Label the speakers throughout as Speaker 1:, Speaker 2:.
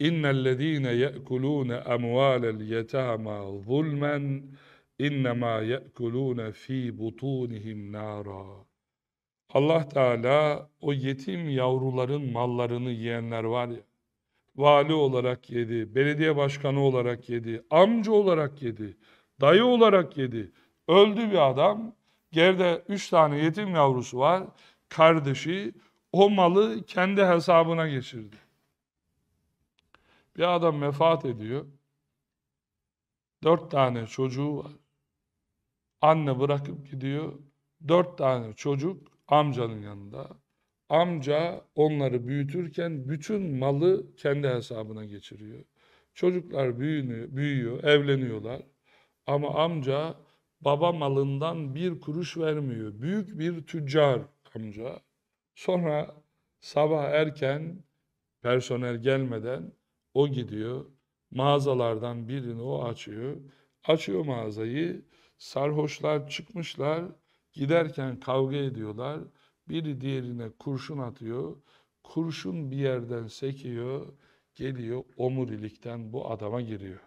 Speaker 1: İnnellezîne ye'kulûne emvâlel yetâmâ zulmen innemâ ye'kulûne fî butûnihim nâra. Allah Teala o yetim yavruların mallarını yiyenler var ya, vali olarak yedi, belediye başkanı olarak yedi, amca olarak yedi, dayı olarak yedi. Öldü bir adam, geride üç tane yetim yavrusu var, kardeşi o malı kendi hesabına geçirdi. Bir adam vefat ediyor. Dört tane çocuğu var. Anne bırakıp gidiyor. Dört tane çocuk amcanın yanında. Amca onları büyütürken bütün malı kendi hesabına geçiriyor. Çocuklar büyünüyor, büyüyor, evleniyorlar. Ama amca baba malından bir kuruş vermiyor. Büyük bir tüccar amca. Sonra sabah erken personel gelmeden o gidiyor, mağazalardan birini o açıyor. Açıyor mağazayı, sarhoşlar çıkmışlar, giderken kavga ediyorlar. Biri diğerine kurşun atıyor, kurşun bir yerden sekiyor, geliyor omurilikten bu adama giriyor.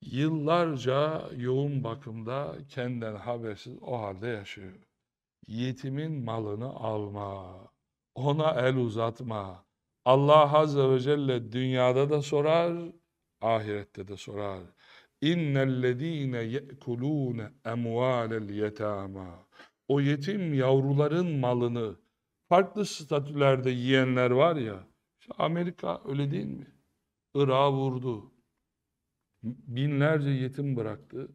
Speaker 1: Yıllarca yoğun bakımda kendinden habersiz o halde yaşıyor. Yetimin malını alma, ona el uzatma, Allah Azze ve Celle dünyada da sorar, ahirette de sorar. اِنَّ الَّذ۪ينَ يَأْكُلُونَ اَمْوَالَ الْيَتَامَا O yetim yavruların malını farklı statülerde yiyenler var ya, işte Amerika öyle değil mi? Irak'a vurdu. Binlerce yetim bıraktı.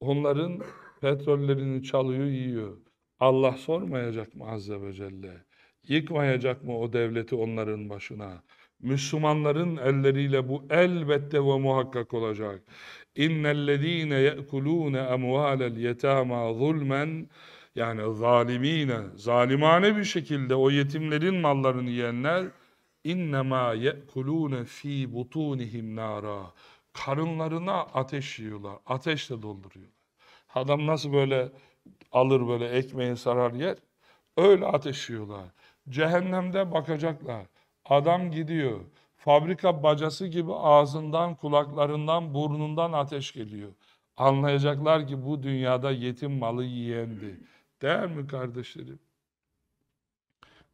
Speaker 1: Onların petrollerini çalıyor, yiyor. Allah sormayacak mı Azze ve Celle? Yıkmayacak mı o devleti onların başına? Müslümanların elleriyle bu elbette ve muhakkak olacak. İnnellezîne ye'kulûne emvâlel yetâmâ zulmen yani zalimine, zalimane bir şekilde o yetimlerin mallarını yiyenler innema ye'kulûne fî butûnihim nâra karınlarına ateş yiyorlar, ateşle dolduruyorlar. Adam nasıl böyle alır böyle ekmeği sarar yer? Öyle ateşiyorlar. Cehennemde bakacaklar. Adam gidiyor. Fabrika bacası gibi ağzından, kulaklarından, burnundan ateş geliyor. Anlayacaklar ki bu dünyada yetim malı yiyendi. Değer mi kardeşlerim?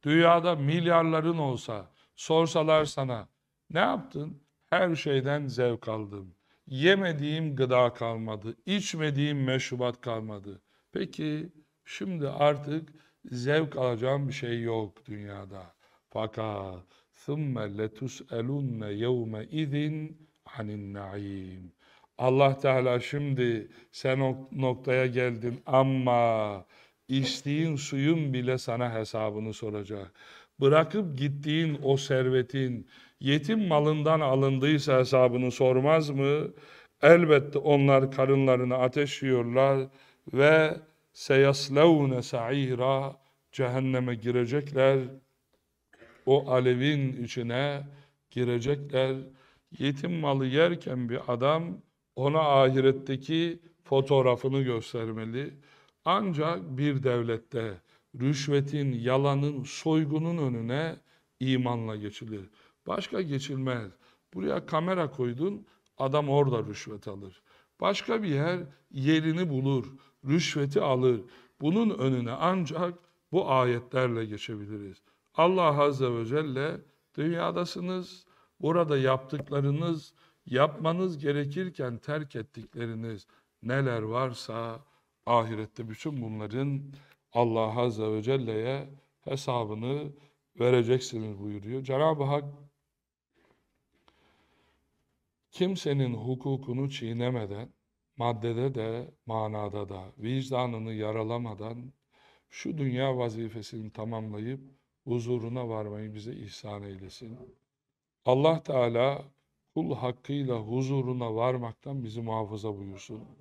Speaker 1: Dünyada milyarların olsa, sorsalar sana, ne yaptın? Her şeyden zevk aldım. Yemediğim gıda kalmadı, içmediğim meşrubat kalmadı. Peki şimdi artık zevk alacağım bir şey yok dünyada. Fakat ثُمَّ لَتُسْأَلُنَّ يَوْمَ اِذٍ عَنِ النَّعِيمِ Allah Teala şimdi sen o noktaya geldin ama içtiğin suyun bile sana hesabını soracak. Bırakıp gittiğin o servetin yetim malından alındıysa hesabını sormaz mı? Elbette onlar karınlarını ateşliyorlar ve seyaslevne sa'ira cehenneme girecekler o alevin içine girecekler yetim malı yerken bir adam ona ahiretteki fotoğrafını göstermeli ancak bir devlette rüşvetin, yalanın, soygunun önüne imanla geçilir. Başka geçilmez. Buraya kamera koydun, adam orada rüşvet alır. Başka bir yer yerini bulur rüşveti alır. Bunun önüne ancak bu ayetlerle geçebiliriz. Allah Azze ve Celle dünyadasınız, burada yaptıklarınız, yapmanız gerekirken terk ettikleriniz neler varsa ahirette bütün bunların Allah Azze ve Celle'ye hesabını vereceksiniz buyuruyor. Cenab-ı Hak kimsenin hukukunu çiğnemeden maddede de manada da vicdanını yaralamadan şu dünya vazifesini tamamlayıp huzuruna varmayı bize ihsan eylesin. Allah Teala kul hakkıyla huzuruna varmaktan bizi muhafaza buyursun.